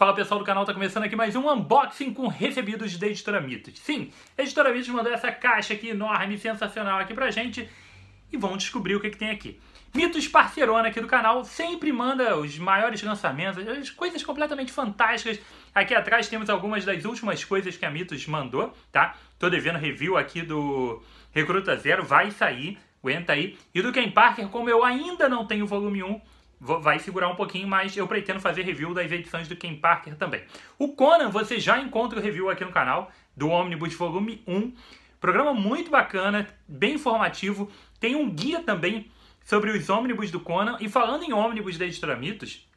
Fala pessoal do canal, tá começando aqui mais um unboxing com recebidos da Editora Mitos. Sim, a Editora Mitos mandou essa caixa aqui enorme, sensacional aqui pra gente e vamos descobrir o que, que tem aqui. Mitos parceirona aqui do canal sempre manda os maiores lançamentos, as coisas completamente fantásticas. Aqui atrás temos algumas das últimas coisas que a Mitos mandou, tá? Tô devendo review aqui do Recruta Zero, vai sair, aguenta aí. E do Ken Parker, como eu ainda não tenho volume 1, vai segurar um pouquinho, mas eu pretendo fazer review das edições do Ken Parker também. O Conan, você já encontra o review aqui no canal, do Omnibus Volume 1. Programa muito bacana, bem informativo. Tem um guia também sobre os ônibus do Conan. E falando em ônibus da Editora Mitos,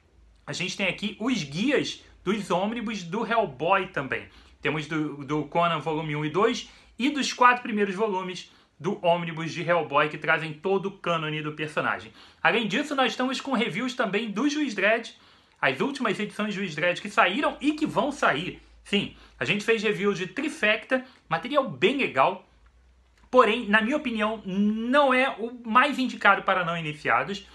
a gente tem aqui os guias dos ônibus do Hellboy também. Temos do, do Conan Volume 1 e 2 e dos quatro primeiros volumes do ônibus de Hellboy que trazem todo o cânone do personagem. Além disso, nós estamos com reviews também do Juiz Dredd, as últimas edições do Juiz Dredd que saíram e que vão sair. Sim, a gente fez review de Trifecta, material bem legal, porém, na minha opinião, não é o mais indicado para não iniciados.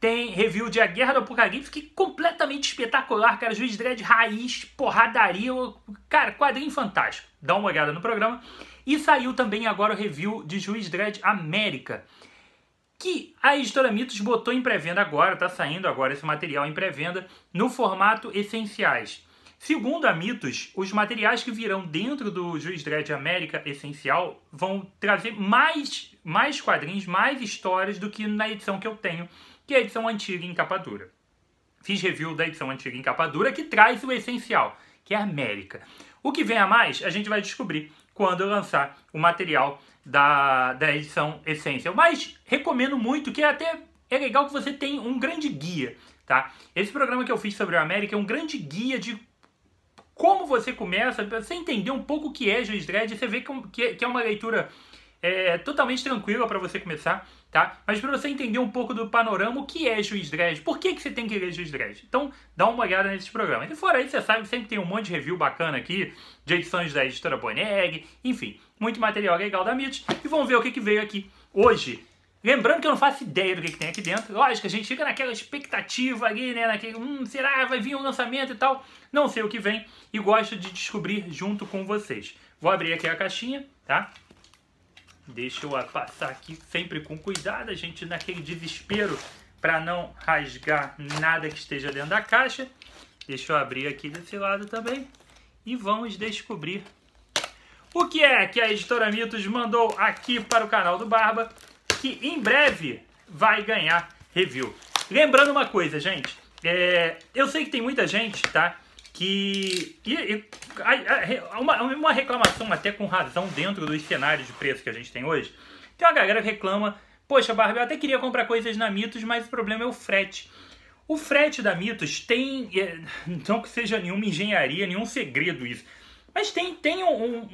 Tem review de A Guerra do Apocalipse, que é completamente espetacular, cara. Juiz Dredd raiz, porradaria, cara, quadrinho fantástico. Dá uma olhada no programa. E saiu também agora o review de Juiz Dredd América, que a Editora Mitos botou em pré-venda agora, está saindo agora esse material em pré-venda, no formato Essenciais. Segundo a Mitos, os materiais que virão dentro do Juiz Dredd América Essencial vão trazer mais, mais quadrinhos, mais histórias do que na edição que eu tenho, que é a edição antiga em capa dura. Fiz review da edição antiga em capa dura, que traz o essencial, que é a América. O que vem a mais, a gente vai descobrir quando eu lançar o material da, da edição essência, Mas recomendo muito, que é até é legal que você tenha um grande guia, tá? Esse programa que eu fiz sobre o América é um grande guia de como você começa, você entender um pouco o que é Juiz Dredd, você vê que é, é, é uma leitura é, é totalmente tranquila para você começar, tá? Mas para você entender um pouco do panorama, o que é juiz dread, por que, que você tem que ler juiz dread. Então, dá uma olhada nesses programas. E fora isso, você sabe que sempre tem um monte de review bacana aqui, de edições da editora Boneg, enfim, muito material legal da MIT. E vamos ver o que, que veio aqui hoje. Lembrando que eu não faço ideia do que, que tem aqui dentro. Lógico, a gente fica naquela expectativa ali, né? Naquele, hum, será? Vai vir um lançamento e tal. Não sei o que vem e gosto de descobrir junto com vocês. Vou abrir aqui a caixinha, tá? Deixa eu passar aqui sempre com cuidado, a gente naquele desespero para não rasgar nada que esteja dentro da caixa. Deixa eu abrir aqui desse lado também e vamos descobrir o que é que a editora Mitos mandou aqui para o canal do Barba, que em breve vai ganhar review. Lembrando uma coisa, gente, é, eu sei que tem muita gente, tá? que e, e, uma, uma reclamação até com razão dentro dos cenários de preço que a gente tem hoje. Tem uma galera que reclama, poxa, Barbie, eu até queria comprar coisas na Mitos, mas o problema é o frete. O frete da Mitos tem, é, não que seja nenhuma engenharia, nenhum segredo isso, mas tem, tem um,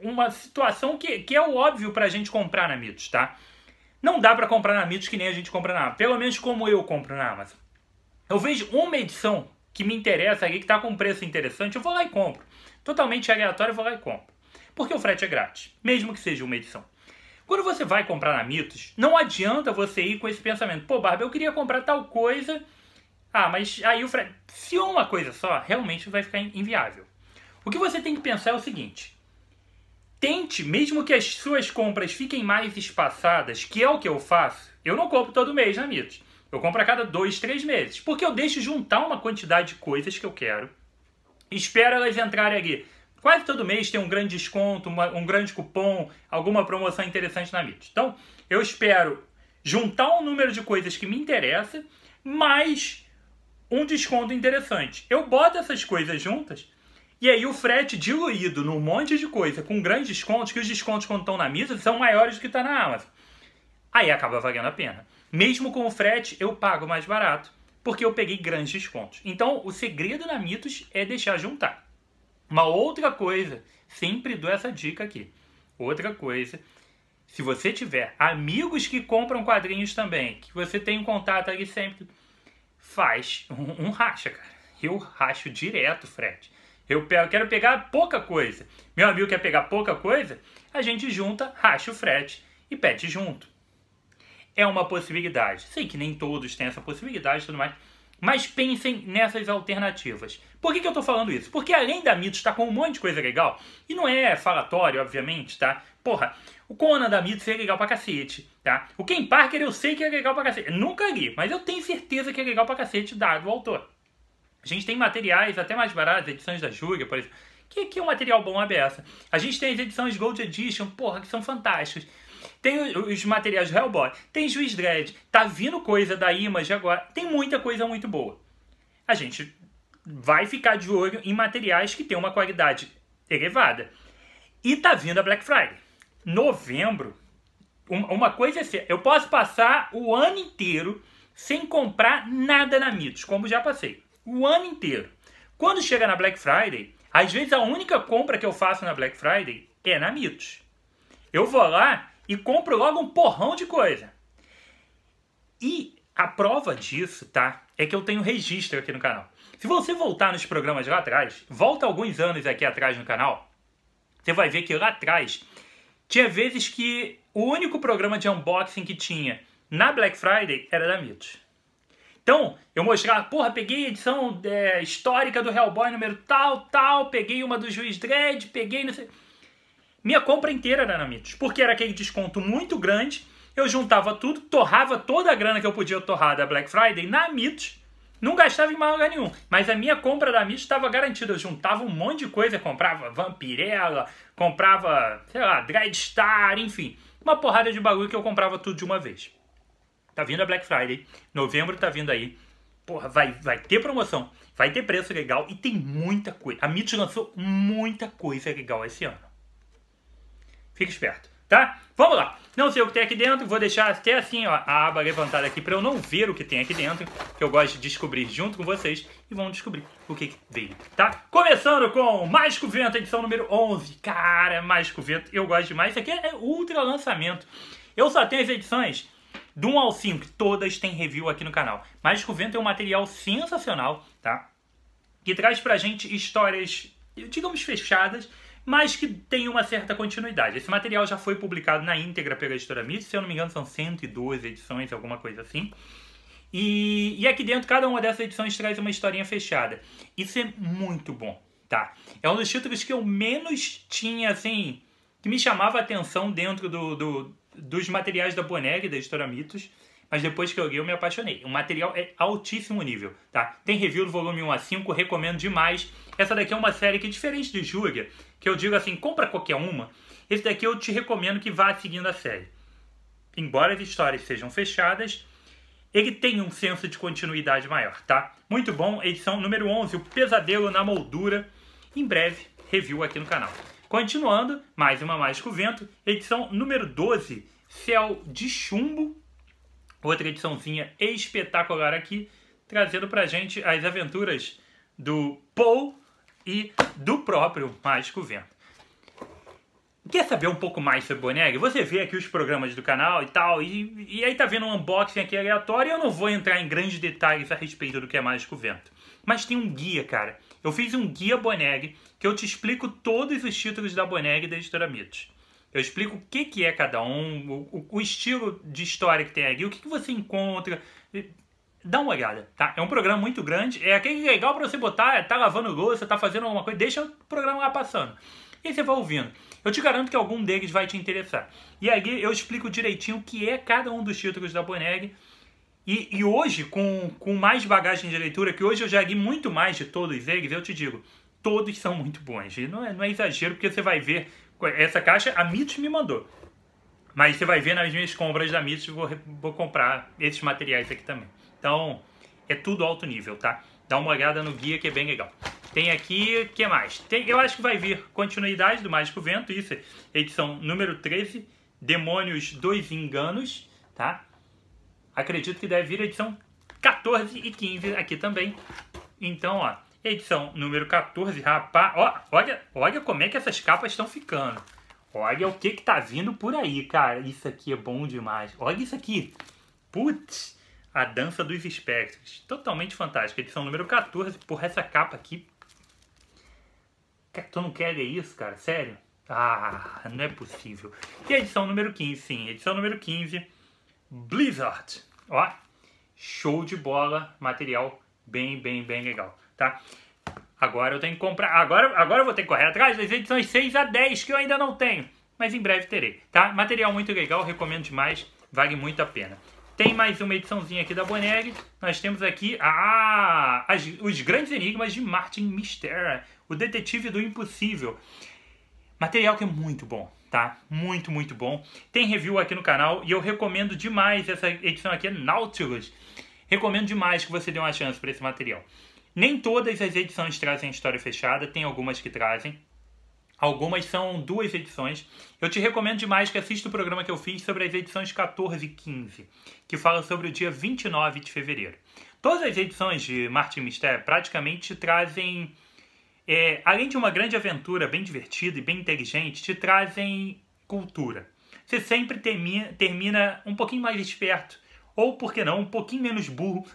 uma situação que, que é o óbvio pra gente comprar na Mitos, tá? Não dá para comprar na Mitos que nem a gente compra na Amazon, pelo menos como eu compro na Amazon. Eu vejo uma edição que me interessa aqui, que está com um preço interessante, eu vou lá e compro. Totalmente aleatório, eu vou lá e compro. Porque o frete é grátis, mesmo que seja uma edição. Quando você vai comprar na Mitos, não adianta você ir com esse pensamento, pô, Barba, eu queria comprar tal coisa, ah, mas aí o frete. Se uma coisa só, realmente vai ficar inviável. O que você tem que pensar é o seguinte: tente, mesmo que as suas compras fiquem mais espaçadas, que é o que eu faço, eu não compro todo mês na Mitos. Eu compro a cada dois, três meses. Porque eu deixo juntar uma quantidade de coisas que eu quero, espero elas entrarem aqui. Quase todo mês tem um grande desconto, uma, um grande cupom, alguma promoção interessante na mídia. Então, eu espero juntar um número de coisas que me interessa, mais um desconto interessante. Eu boto essas coisas juntas e aí o frete diluído num monte de coisa com grandes descontos, que os descontos quando estão na mídia são maiores do que está na Amazon. Aí acaba valendo a pena. Mesmo com o frete, eu pago mais barato, porque eu peguei grandes descontos. Então, o segredo na Mitos é deixar juntar. Uma outra coisa, sempre dou essa dica aqui. Outra coisa, se você tiver amigos que compram quadrinhos também, que você tem um contato ali sempre, faz um, um racha, cara. Eu racho direto, frete. Eu quero pegar pouca coisa. Meu amigo quer pegar pouca coisa, a gente junta, racha o frete e pede junto é uma possibilidade. Sei que nem todos têm essa possibilidade e tudo mais, mas pensem nessas alternativas. Por que, que eu estou falando isso? Porque além da Mitos está com um monte de coisa legal, e não é falatório, obviamente, tá? Porra, o Conan da Mitos é legal pra cacete, tá? O Ken Parker eu sei que é legal pra cacete. Eu nunca li, mas eu tenho certeza que é legal pra cacete, dado o autor. A gente tem materiais até mais baratos, edições da Júlia, por exemplo. Que, que é um material bom é a beça. A gente tem as edições Gold Edition, porra, que são fantásticas tem os materiais do Hellboy, tem Juiz Dredd, tá vindo coisa da Image agora, tem muita coisa muito boa. A gente vai ficar de olho em materiais que tem uma qualidade elevada. E tá vindo a Black Friday. Novembro, uma coisa é eu posso passar o ano inteiro sem comprar nada na Mitos, como já passei. O ano inteiro. Quando chega na Black Friday, às vezes a única compra que eu faço na Black Friday é na Mitos. Eu vou lá e compro logo um porrão de coisa. E a prova disso, tá? É que eu tenho registro aqui no canal. Se você voltar nos programas lá atrás, volta alguns anos aqui atrás no canal, você vai ver que lá atrás tinha vezes que o único programa de unboxing que tinha na Black Friday era da Mitos. Então, eu mostrava, porra, peguei a edição é, histórica do Hellboy número tal, tal, peguei uma do Juiz Dredd, peguei... Não sei... Minha compra inteira era na Mitos, porque era aquele desconto muito grande. Eu juntava tudo, torrava toda a grana que eu podia torrar da Black Friday na Mitos. Não gastava em mais lugar nenhum, mas a minha compra da Mitos estava garantida. Eu juntava um monte de coisa, comprava Vampirella, comprava, sei lá, Dreadstar, enfim. Uma porrada de bagulho que eu comprava tudo de uma vez. Tá vindo a Black Friday, novembro tá vindo aí. Porra, vai, vai ter promoção, vai ter preço legal e tem muita coisa. A Mitos lançou muita coisa legal esse ano. Fica esperto, tá? Vamos lá. Não sei o que tem aqui dentro, vou deixar até assim ó, a aba levantada aqui para eu não ver o que tem aqui dentro, que eu gosto de descobrir junto com vocês e vamos descobrir o que, que veio, tá? Começando com Mais Vento, edição número 11. Cara, Mais Vento, eu gosto demais. Isso aqui é ultra lançamento. Eu só tenho as edições do 1 ao 5, todas têm review aqui no canal. Mais Vento é um material sensacional, tá? Que traz pra gente histórias, digamos, fechadas, mas que tem uma certa continuidade. Esse material já foi publicado na íntegra pela editora Mitz, se eu não me engano são 112 edições, alguma coisa assim. E, e aqui dentro, cada uma dessas edições traz uma historinha fechada. Isso é muito bom, tá? É um dos títulos que eu menos tinha, assim, que me chamava a atenção dentro do, do dos materiais da Boneg, da editora Mitos mas depois que eu li eu me apaixonei. O material é altíssimo nível, tá? Tem review do volume 1 a 5, recomendo demais. Essa daqui é uma série que, diferente de Júlia, que eu digo assim, compra qualquer uma, esse daqui eu te recomendo que vá seguindo a série. Embora as histórias sejam fechadas, ele tem um senso de continuidade maior, tá? Muito bom, edição número 11, O Pesadelo na Moldura. Em breve, review aqui no canal. Continuando, mais uma Mais com o Vento, edição número 12, Céu de Chumbo, outra ediçãozinha espetacular aqui, trazendo pra gente as aventuras do Paul e do próprio Mágico Vento. Quer saber um pouco mais sobre Boneg? Você vê aqui os programas do canal e tal, e, e aí tá vendo um unboxing aqui aleatório, eu não vou entrar em grandes detalhes a respeito do que é Mágico Vento. Mas tem um guia, cara. Eu fiz um guia Boneg que eu te explico todos os títulos da Boneg da editora Mitos. Eu explico o que, que é cada um, o, o estilo de história que tem ali, o que, que você encontra. Dá uma olhada, tá? É um programa muito grande, é aquele é legal para você botar, é, tá lavando louça, tá fazendo alguma coisa, deixa o programa lá passando. E você vai ouvindo. Eu te garanto que algum deles vai te interessar. E aí eu explico direitinho o que é cada um dos títulos da Boneg. E, e, hoje, com, com mais bagagem de leitura, que hoje eu já li muito mais de todos eles, eu te digo, todos são muito bons. E não é, não é exagero, porque você vai ver essa caixa a Mitch me mandou. Mas você vai ver nas minhas compras da Mitch, vou, vou comprar esses materiais aqui também. Então, é tudo alto nível, tá? Dá uma olhada no guia que é bem legal. Tem aqui, o que mais? Tem, eu acho que vai vir continuidade do Mágico Vento, isso, é edição número 13, Demônios Dois Enganos, tá? Acredito que deve vir a edição 14 e 15 aqui também. Então, ó, Edição número 14, rapaz. Ó, olha, olha como é que essas capas estão ficando. Olha o que que tá vindo por aí, cara. Isso aqui é bom demais. Olha isso aqui. Putz, a dança dos espectros. Totalmente fantástica. Edição número 14. Porra, essa capa aqui. Tu não quer ler isso, cara? Sério? Ah, não é possível. E edição número 15, sim. Edição número 15. Blizzard. Ó, show de bola. Material bem, bem, bem legal tá? Agora eu tenho que comprar. Agora, agora eu vou ter que correr atrás das edições 6 a 10 que eu ainda não tenho. Mas em breve terei, tá? Material muito legal, recomendo demais, vale muito a pena. Tem mais uma ediçãozinha aqui da Bonelli Nós temos aqui a, as, os grandes enigmas de Martin Mistera, o detetive do impossível. Material que é muito bom, tá? Muito, muito bom. Tem review aqui no canal e eu recomendo demais essa edição aqui, é Nautilus. Recomendo demais que você dê uma chance para esse material. Nem todas as edições trazem história fechada, tem algumas que trazem. Algumas são duas edições. Eu te recomendo demais que assista o programa que eu fiz sobre as edições 14 e 15, que fala sobre o dia 29 de fevereiro. Todas as edições de Martin Mister praticamente trazem, é, além de uma grande aventura bem divertida e bem inteligente, te trazem cultura. Você sempre termina, termina um pouquinho mais esperto, ou, por que não, um pouquinho menos burro.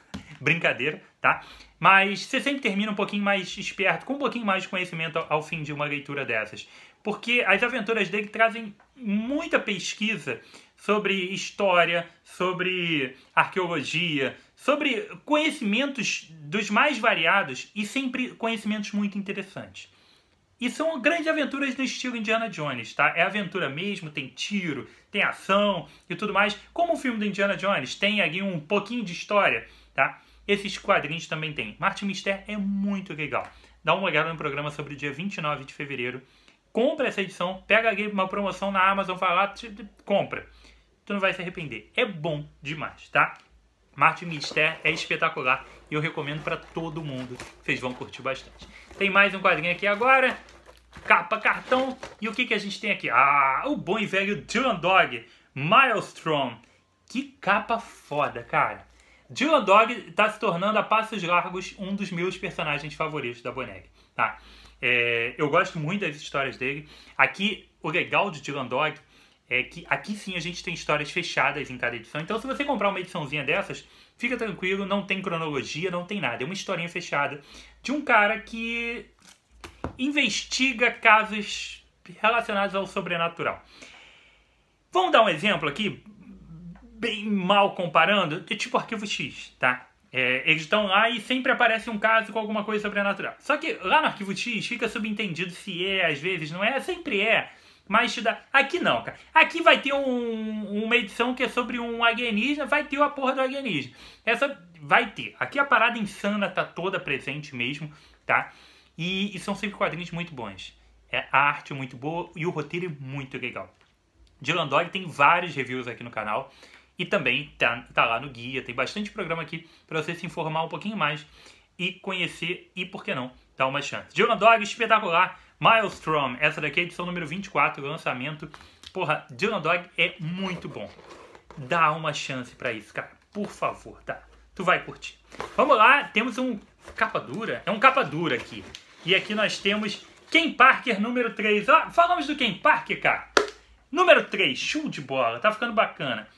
Brincadeira, tá? Mas você sempre termina um pouquinho mais esperto, com um pouquinho mais de conhecimento ao fim de uma leitura dessas. Porque as aventuras dele trazem muita pesquisa sobre história, sobre arqueologia, sobre conhecimentos dos mais variados e sempre conhecimentos muito interessantes. E são grandes aventuras no estilo Indiana Jones, tá? É aventura mesmo, tem tiro, tem ação e tudo mais. Como o filme do Indiana Jones tem ali um pouquinho de história, tá? Esses quadrinhos também tem. Marte Mister é muito legal. Dá uma olhada no programa sobre o dia 29 de fevereiro. Compra essa edição, pega aqui uma promoção na Amazon, vai lá, ah, te, te, compra. Tu não vai se arrepender. É bom demais, tá? Marte Mister é espetacular e eu recomendo para todo mundo. Vocês vão curtir bastante. Tem mais um quadrinho aqui agora. Capa, cartão. E o que, que a gente tem aqui? Ah, o bom e velho Dylan Dog, Milestone. Que capa foda, cara. Dylan Dog está se tornando a passos largos um dos meus personagens favoritos da Boneg. Tá? É, eu gosto muito das histórias dele. Aqui, o legal de Dylan Dog é que aqui sim a gente tem histórias fechadas em cada edição. Então, se você comprar uma ediçãozinha dessas, fica tranquilo, não tem cronologia, não tem nada. É uma historinha fechada de um cara que investiga casos relacionados ao sobrenatural. Vamos dar um exemplo aqui bem mal comparando, é tipo arquivo X, tá? É, eles estão lá e sempre aparece um caso com alguma coisa sobrenatural. Só que lá no arquivo X fica subentendido se é, às vezes não é, sempre é. Mas te dá. Aqui não, cara. Aqui vai ter um, uma edição que é sobre um alienígena, vai ter a porra do alienígena. Essa vai ter. Aqui a parada insana tá toda presente mesmo, tá? E, e são sempre quadrinhos muito bons. É, a arte é muito boa e o roteiro é muito legal. Dylan Dog tem vários reviews aqui no canal. E também tá, tá lá no guia, tem bastante programa aqui para você se informar um pouquinho mais e conhecer e, por que não, dar uma chance. Jonah Dog, espetacular. Maelstrom, essa daqui é a edição número 24, lançamento. Porra, Jonah Dog é muito bom. Dá uma chance para isso, cara. Por favor, tá Tu vai curtir. Vamos lá, temos um capa dura. É um capa dura aqui. E aqui nós temos Ken Parker número 3. Ó, falamos do Ken Parker, cara. Número 3, show de bola, tá ficando bacana.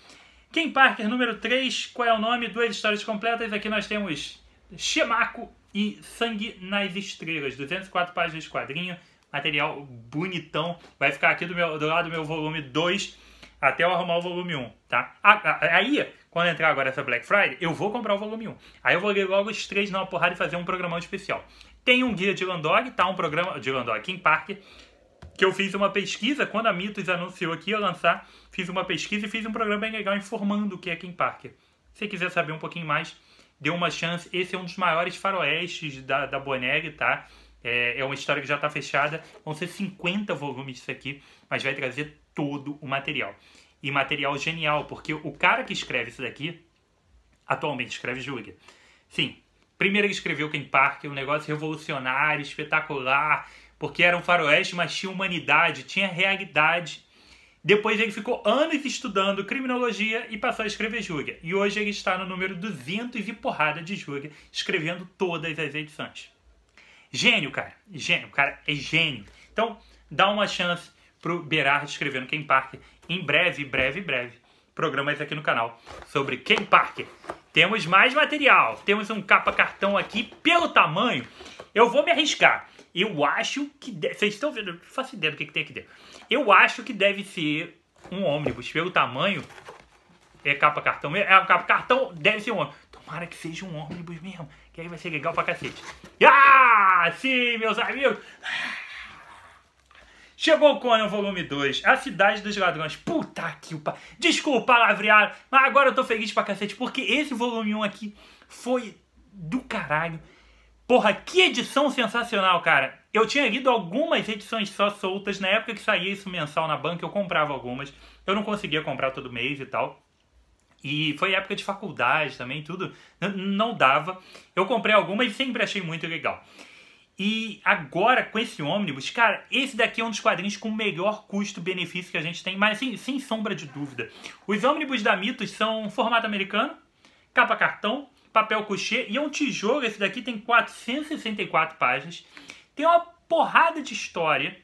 Kim Parker, número 3, qual é o nome? Duas histórias completas. Aqui nós temos Shemako e Sangue nas Estrelas. 204 páginas de quadrinho. Material bonitão. Vai ficar aqui do, meu, do lado do meu volume 2 até eu arrumar o volume 1, tá? Ah, ah, ah, aí, quando entrar agora essa Black Friday, eu vou comprar o volume 1. Aí eu vou ler logo os três na porrada e fazer um programão especial. Tem um guia de Landog, tá? Um programa de Landog, Kim Parker que eu fiz uma pesquisa, quando a Mitos anunciou que ia lançar, fiz uma pesquisa e fiz um programa bem legal informando o que é Ken Parker. Se quiser saber um pouquinho mais, dê uma chance. Esse é um dos maiores faroestes da, da Bonelli, tá? É, é uma história que já está fechada. Vão ser 50 volumes disso aqui, mas vai trazer todo o material. E material genial, porque o cara que escreve isso daqui, atualmente escreve Júlia. Sim, primeiro ele escreveu Ken Parker, um negócio revolucionário, espetacular, porque era um faroeste, mas tinha humanidade, tinha realidade. Depois ele ficou anos estudando criminologia e passou a escrever Júlia. E hoje ele está no número 200 e porrada de Júlia, escrevendo todas as edições. Gênio, cara. Gênio, cara, é gênio. Então, dá uma chance pro Berard escrevendo Ken Parker em breve, breve, breve. Programas aqui no canal sobre Ken Parker. Temos mais material. Temos um capa cartão aqui pelo tamanho. Eu vou me arriscar. Eu acho que. De... Vocês estão vendo? Eu faço ideia do que, que tem aqui dentro. Eu acho que deve ser um ônibus. Pelo tamanho. É capa cartão mesmo? É, é capa cartão, deve ser um ônibus. Tomara que seja um ônibus mesmo. Que aí vai ser legal pra cacete. Ah! Sim, meus amigos! Chegou o Conan Volume 2, A Cidade dos Ladrões. Puta que o pa... Desculpa palavrear, mas agora eu tô feliz pra cacete, porque esse volume 1 aqui foi do caralho. Porra, que edição sensacional, cara. Eu tinha lido algumas edições só soltas na época que saía isso mensal na banca, eu comprava algumas. Eu não conseguia comprar todo mês e tal. E foi época de faculdade também, tudo. Não dava. Eu comprei algumas e sempre achei muito legal. E agora, com esse ônibus, cara, esse daqui é um dos quadrinhos com o melhor custo-benefício que a gente tem, mas assim, sem sombra de dúvida. Os ônibus da Mitos são formato americano, capa cartão, papel couchê e é um tijolo. Esse daqui tem 464 páginas. Tem uma porrada de história,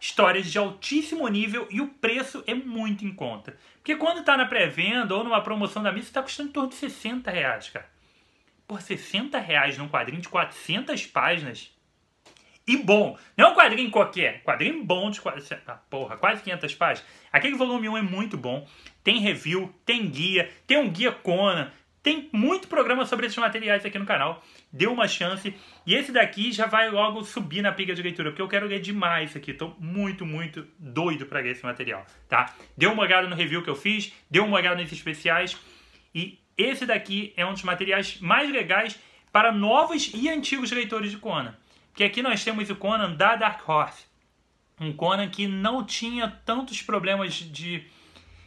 histórias de altíssimo nível e o preço é muito em conta. Porque quando está na pré-venda ou numa promoção da Missa, está custando em torno de 60 reais, cara. Por 60 reais num quadrinho de 400 páginas, e bom. Não é um quadrinho qualquer, quadrinho bom de quase, ah, porra, quase 500 páginas. Aquele volume 1 é muito bom. Tem review, tem guia, tem um guia Conan, tem muito programa sobre esses materiais aqui no canal. Dê uma chance. E esse daqui já vai logo subir na pica de leitura, porque eu quero ler demais isso aqui. Estou muito, muito doido para ler esse material, tá? Dê uma olhada no review que eu fiz, dê uma olhada nesses especiais. E esse daqui é um dos materiais mais legais para novos e antigos leitores de Conan. Porque aqui nós temos o Conan da Dark Horse. Um Conan que não tinha tantos problemas de,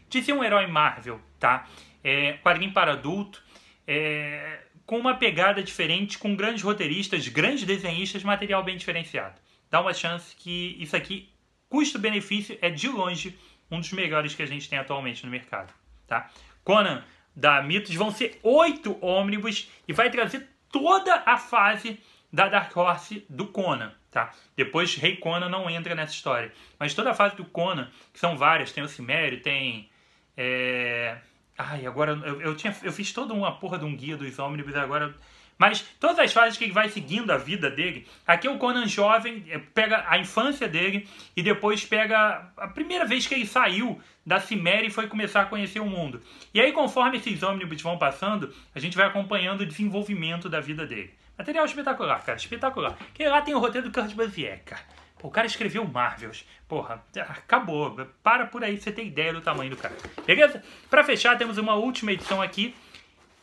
de ser um herói Marvel, tá? É, quadrinho para adulto, é, com uma pegada diferente, com grandes roteiristas, grandes desenhistas, material bem diferenciado. Dá uma chance que isso aqui, custo-benefício, é de longe um dos melhores que a gente tem atualmente no mercado. Tá? Conan, da Mitos, vão ser oito ônibus e vai trazer toda a fase da Dark Horse do Conan. Tá? Depois, Rei Conan não entra nessa história. Mas toda a fase do Conan, que são várias, tem o Cimério, tem... É Ai, agora eu, eu, tinha, eu fiz toda uma porra de um guia dos ônibus, agora. Mas todas as fases que ele vai seguindo a vida dele, aqui é o Conan jovem é, pega a infância dele e depois pega a primeira vez que ele saiu da Cimera e foi começar a conhecer o mundo. E aí, conforme esses ônibus vão passando, a gente vai acompanhando o desenvolvimento da vida dele. Material espetacular, cara, espetacular. Porque lá tem o roteiro do Kurt Busiek, cara o cara escreveu Marvels. Porra, acabou. Para por aí pra você ter ideia do tamanho do cara. Beleza? Pra fechar, temos uma última edição aqui.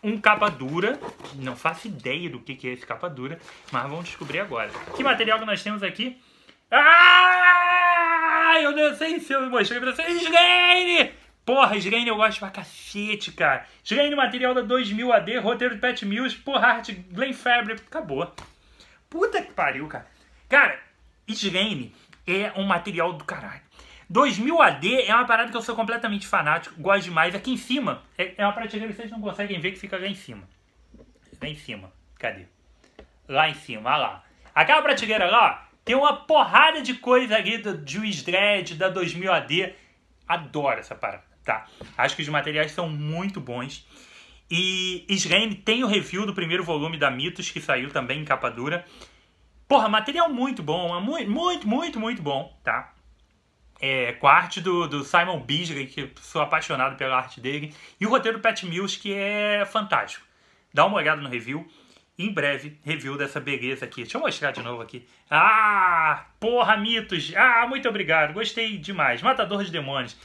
Um capa dura. Não faço ideia do que, é esse capa dura, mas vamos descobrir agora. Que material que nós temos aqui? Ah! Eu não sei se eu mostrei pra vocês. Slane! Porra, Slane eu gosto pra cacete, cara. Slane, material da 2000 AD, roteiro de Pat Mills, porra, arte, Glenn Fabre. Acabou. Puta que pariu, cara. Cara, Slane é um material do caralho. 2000 AD é uma parada que eu sou completamente fanático, gosto demais. Aqui em cima, é, é uma prateleira que vocês não conseguem ver que fica lá em cima. Lá em cima, cadê? Lá em cima, olha lá. Aquela prateleira lá, ó, tem uma porrada de coisa ali do Juiz Dread, da 2000 AD. Adoro essa parada, tá? Acho que os materiais são muito bons. E Slane tem o review do primeiro volume da Mitos, que saiu também em capa dura. Porra, material muito bom, é muito, muito, muito, muito bom, tá? É, com a arte do, do Simon Bisley, que sou apaixonado pela arte dele, e o roteiro do Pat Mills, que é fantástico. Dá uma olhada no review. Em breve, review dessa beleza aqui. Deixa eu mostrar de novo aqui. Ah, porra, mitos. Ah, muito obrigado. Gostei demais. Matador de Demônios.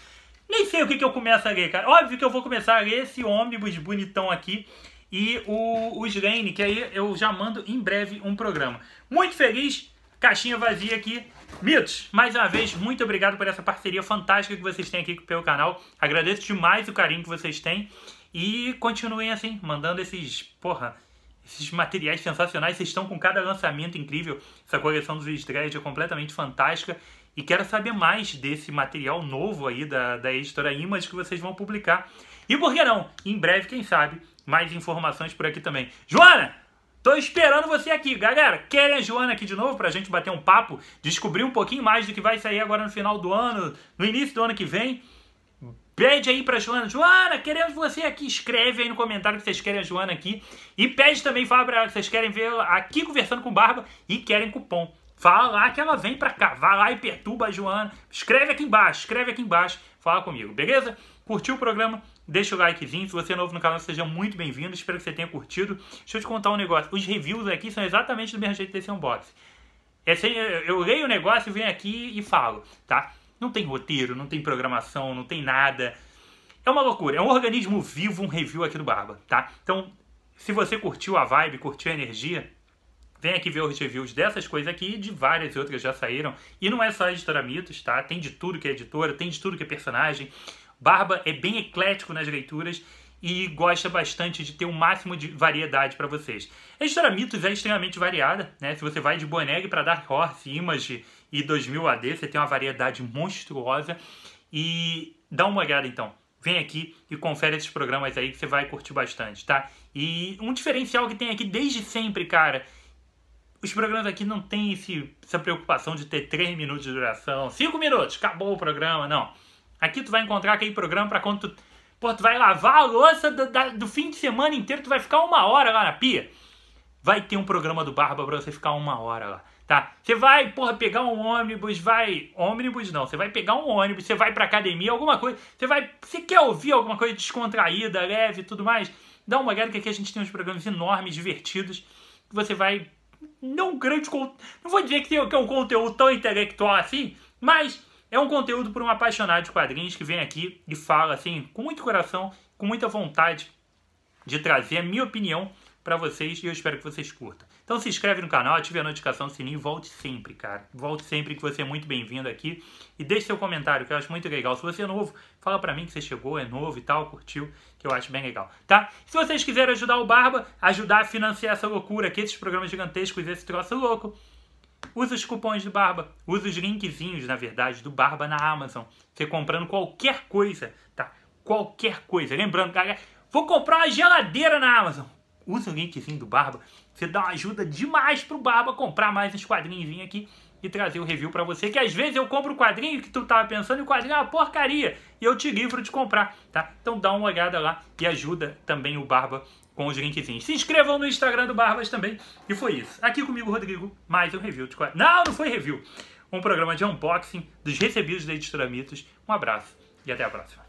Nem sei o que, que eu começo a ler, cara. Óbvio que eu vou começar a ler esse ônibus bonitão aqui e o, o Slane, que aí eu já mando em breve um programa. Muito feliz, caixinha vazia aqui. Mitos, mais uma vez, muito obrigado por essa parceria fantástica que vocês têm aqui pelo canal. Agradeço demais o carinho que vocês têm. E continuem assim, mandando esses, porra, esses materiais sensacionais. Vocês estão com cada lançamento incrível. Essa coleção dos estreias é completamente fantástica. E quero saber mais desse material novo aí da, da editora Image que vocês vão publicar. E por que não? Em breve, quem sabe, mais informações por aqui também. Joana, tô esperando você aqui. Galera, querem a Joana aqui de novo pra gente bater um papo, descobrir um pouquinho mais do que vai sair agora no final do ano, no início do ano que vem? Pede aí pra Joana. Joana, queremos você aqui. Escreve aí no comentário que vocês querem a Joana aqui. E pede também, fala pra ela que vocês querem ver aqui conversando com Barba e querem cupom. Fala lá que ela vem pra cá. Vai lá e perturba a Joana. Escreve aqui embaixo, escreve aqui embaixo. Fala comigo, beleza? Curtiu o programa? Deixa o likezinho. Se você é novo no canal, seja muito bem-vindo. Espero que você tenha curtido. Deixa eu te contar um negócio. Os reviews aqui são exatamente do mesmo jeito desse unboxing. É sem, eu leio o negócio, venho aqui e falo, tá? Não tem roteiro, não tem programação, não tem nada. É uma loucura. É um organismo vivo, um review aqui do Barba, tá? Então, se você curtiu a vibe, curtiu a energia, Vem aqui ver os reviews dessas coisas aqui e de várias outras que já saíram. E não é só a editora Mitos, tá? Tem de tudo que é editora, tem de tudo que é personagem. Barba é bem eclético nas leituras e gosta bastante de ter o um máximo de variedade para vocês. A história Mitos é extremamente variada, né? Se você vai de Boneg para Dark Horse, Image e 2000 AD, você tem uma variedade monstruosa. E dá uma olhada então. Vem aqui e confere esses programas aí que você vai curtir bastante, tá? E um diferencial que tem aqui desde sempre, cara, os programas aqui não tem esse, essa preocupação de ter 3 minutos de duração, 5 minutos, acabou o programa, não. Aqui tu vai encontrar aquele programa para quando tu, pô, tu vai lavar a louça do, da, do fim de semana inteiro, tu vai ficar uma hora lá na pia. Vai ter um programa do Barba pra você ficar uma hora lá, tá? Você vai, porra, pegar um ônibus, vai... Ônibus não, você vai pegar um ônibus, você vai pra academia, alguma coisa. Você vai... Você quer ouvir alguma coisa descontraída, leve e tudo mais? Dá uma olhada que aqui a gente tem uns programas enormes, divertidos, que você vai... Não grande... Não vou dizer que é um conteúdo tão intelectual assim, mas é um conteúdo por um apaixonado de quadrinhos que vem aqui e fala assim, com muito coração, com muita vontade de trazer a minha opinião para vocês e eu espero que vocês curtam. Então se inscreve no canal, ative a notificação do sininho e volte sempre, cara. Volte sempre que você é muito bem-vindo aqui. E deixe seu comentário, que eu acho muito legal. Se você é novo, fala para mim que você chegou, é novo e tal, curtiu, que eu acho bem legal, tá? Se vocês quiserem ajudar o Barba, ajudar a financiar essa loucura aqui, esses programas gigantescos, esse troço louco, Usa os cupons do Barba, usa os linkzinhos, na verdade, do Barba na Amazon. Você comprando qualquer coisa, tá? Qualquer coisa. Lembrando, vou comprar uma geladeira na Amazon. Usa o linkzinho do Barba. Você dá uma ajuda demais pro Barba comprar mais uns quadrinhos aqui e trazer o review para você, que às vezes eu compro o quadrinho que tu tava pensando e o quadrinho é uma porcaria, e eu te livro de comprar, tá? Então dá uma olhada lá e ajuda também o Barba com os linkzinhos. Se inscrevam no Instagram do Barbas também. E foi isso. Aqui comigo, Rodrigo, mais um review de quadrinhos. Não, não foi review. Um programa de unboxing dos recebidos da Editora Mitos. Um abraço e até a próxima.